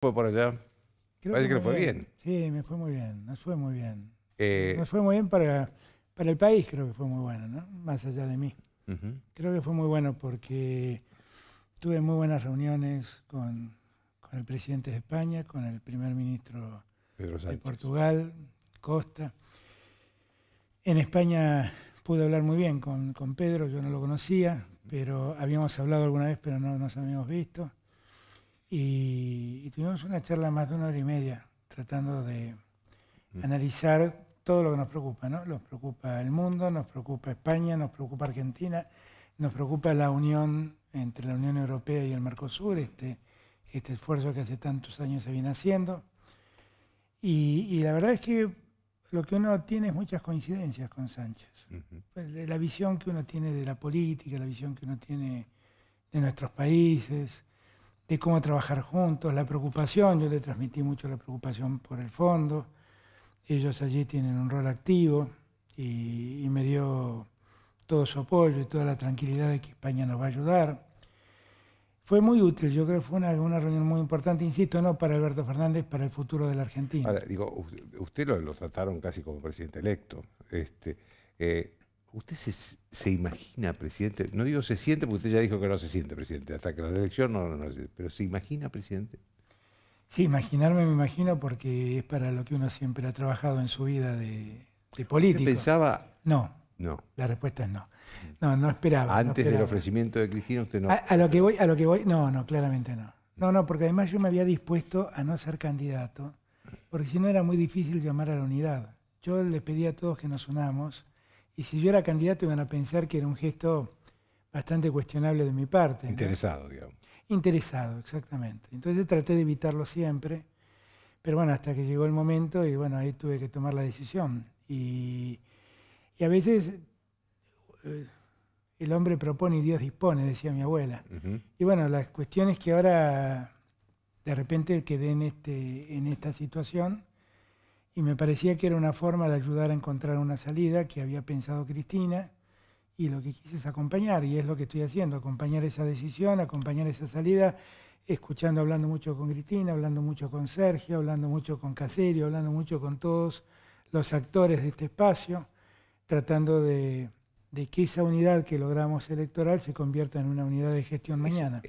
fue pues, por allá? Parece que, le fue bien. Sí, me fue muy bien, nos fue muy bien. Eh, nos fue muy bien para, para el país, creo que fue muy bueno, ¿no? Más allá de mí. Creo que fue muy bueno porque tuve muy buenas reuniones con, el presidente de España, con el primer ministro de Portugal, Costa. En España pude hablar muy bien con, Pedro, yo no lo conocía, pero habíamos hablado alguna vez, pero no nos habíamos visto y, tuvimos una charla más de una hora y media tratando de mm. analizar todo lo que nos preocupa, ¿no? Nos preocupa el mundo, nos preocupa España, nos preocupa Argentina, nos preocupa la unión entre la Unión Europea y el Mercosur, este, este esfuerzo que hace tantos años se viene haciendo. Y, la verdad es que lo que uno tiene es muchas coincidencias con Sánchez. Pues, la visión que uno tiene de la política, la visión que uno tiene de nuestros países, de cómo trabajar juntos, la preocupación, yo le transmití mucho la preocupación por el fondo, ellos allí tienen un rol activo y, me dio todo su apoyo y toda la tranquilidad de que España nos va a ayudar. Fue muy útil, yo creo que fue una, reunión muy importante, insisto, no para Alberto Fernández, para el futuro de la Argentina. digo, usted lo, trataron casi como presidente electo. Este, eh, ¿Usted se, imagina, presidente? No digo se siente, porque usted ya dijo que no se siente, presidente. Hasta que la elección no, no, no Pero ¿se imagina, presidente? Sí, imaginarme me imagino porque es para lo que uno siempre ha trabajado en su vida de, político. pensaba? No. No. La respuesta es no. No, no esperaba. Antes del ofrecimiento de Cristina, usted no. A, lo que voy, a lo que voy, no, no, claramente no. No, no, porque además yo me había dispuesto a no ser candidato, porque si no era muy difícil llamar a la unidad. Yo les pedí a todos que nos unamos y si yo era candidato iban a pensar que era un gesto bastante cuestionable de mi parte. Interesado, digamos. Interesado, exactamente. Entonces traté de evitarlo siempre, pero bueno, hasta que llegó el momento y bueno, ahí tuve que tomar la decisión. Y, a veces eh, el hombre propone y Dios dispone, decía mi abuela. Y bueno, las cuestiones que ahora de repente quedé en este, esta situación y me parecía que era una forma de ayudar a encontrar una salida que había pensado Cristina y lo que quise es acompañar, y es lo que estoy haciendo, acompañar esa decisión, acompañar esa salida, escuchando, hablando mucho con Cristina, hablando mucho con Sergio, hablando mucho con Caserio, hablando mucho con todos los actores de este espacio, tratando de, que esa unidad que logramos electoral se convierta en una unidad de gestión mañana.